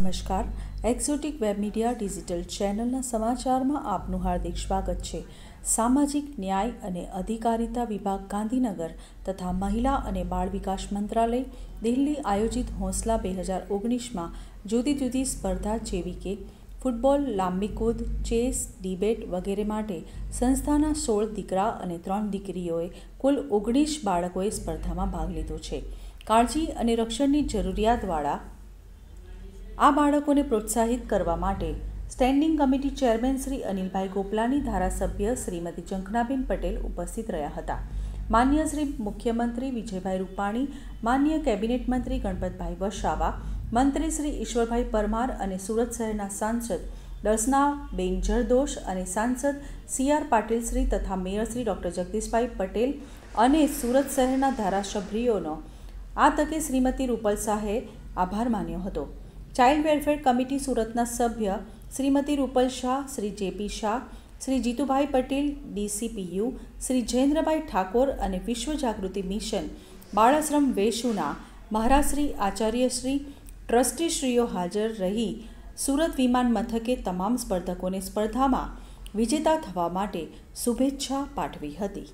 નમસ્કાર exotic web media digital ચેનલના સમાચારમાં આપનું હાર્દિક સ્વાગત છે સામાજિક ન્યાય અને અધિકારિતા વિભાગ ગાંધીનગર તથા મહિલા અને બાળ વિકાસ મંત્રાલય દિલ્હી આયોજિત હોંસલા બે હજાર ઓગણીસમાં જુદી જુદી સ્પર્ધા જેવી કે ફૂટબોલ લાંબી કૂદ ચેસ ડિબેટ વગેરે માટે સંસ્થાના સોળ દીકરા અને ત્રણ દીકરીઓએ કુલ ઓગણીસ બાળકોએ સ્પર્ધામાં ભાગ લીધો છે કાળજી અને રક્ષણની જરૂરિયાતવાળા આ બાળકોને પ્રોત્સાહિત કરવા માટે standing committee chairman Shri Anilbhai Gopalani ધારાસભ્ય શ્રીમતી ઝંખનાબેન પટેલ ઉપસ્થિત રહ્યા હતા માન્ય શ્રી મુખ્યમંત્રી વિજયભાઈ રૂપાણી માન્ય કેબિનેટ મંત્રી ગણપતભાઈ વસાવા મંત્રી શ્રી ઈશ્વરભાઈ પરમાર અને સુરત શહેરના સાંસદ દર્શનાબેન જરદોશ અને સાંસદ સી આર પાટીલ શ્રી તથા મેયર શ્રી ડૉક્ટર જગદીશભાઈ પટેલ અને સુરત શહેરના ધારાસભ્યોનો આ તકે શ્રીમતી રૂપલ શાહે આભાર માન્યો હતો ચાઇલ્ડ વેલફેર કમિટી સુરતના સભ્ય શ્રીમતી રૂપલ શાહ શ્રી જેપી શાહ શ્રી જીતુભાઈ પટેલ ડીસીપીયુ શ્રી જયેન્દ્રભાઈ ઠાકોર અને વિશ્વ જાગૃતિ મિશન બાળાશ્રમ વેશુના મહારાશ્રી આચાર્યશ્રી ટ્રસ્ટીશ્રીઓ હાજર રહી સુરત વિમાન મથકે તમામ સ્પર્ધકોને સ્પર્ધામાં વિજેતા થવા માટે શુભેચ્છા પાઠવી હતી